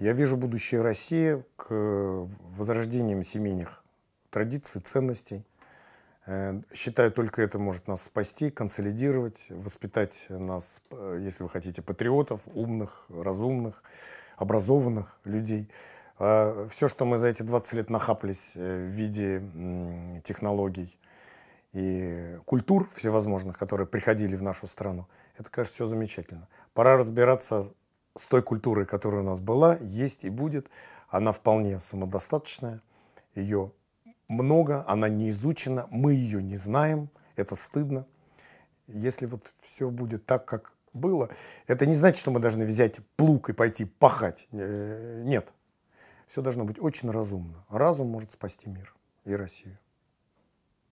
Я вижу будущее России к э, возрождениям семейных традиций, ценностей. Э, считаю, только это может нас спасти, консолидировать, воспитать нас, э, если вы хотите, патриотов, умных, разумных, образованных людей. А все, что мы за эти 20 лет нахаплись в виде технологий и культур всевозможных, которые приходили в нашу страну, это, конечно, все замечательно. Пора разбираться с той культурой, которая у нас была, есть и будет. Она вполне самодостаточная, ее много, она не изучена, мы ее не знаем, это стыдно. Если вот все будет так, как было, это не значит, что мы должны взять плуг и пойти пахать. Э, нет. Все должно быть очень разумно. Разум может спасти мир и Россию.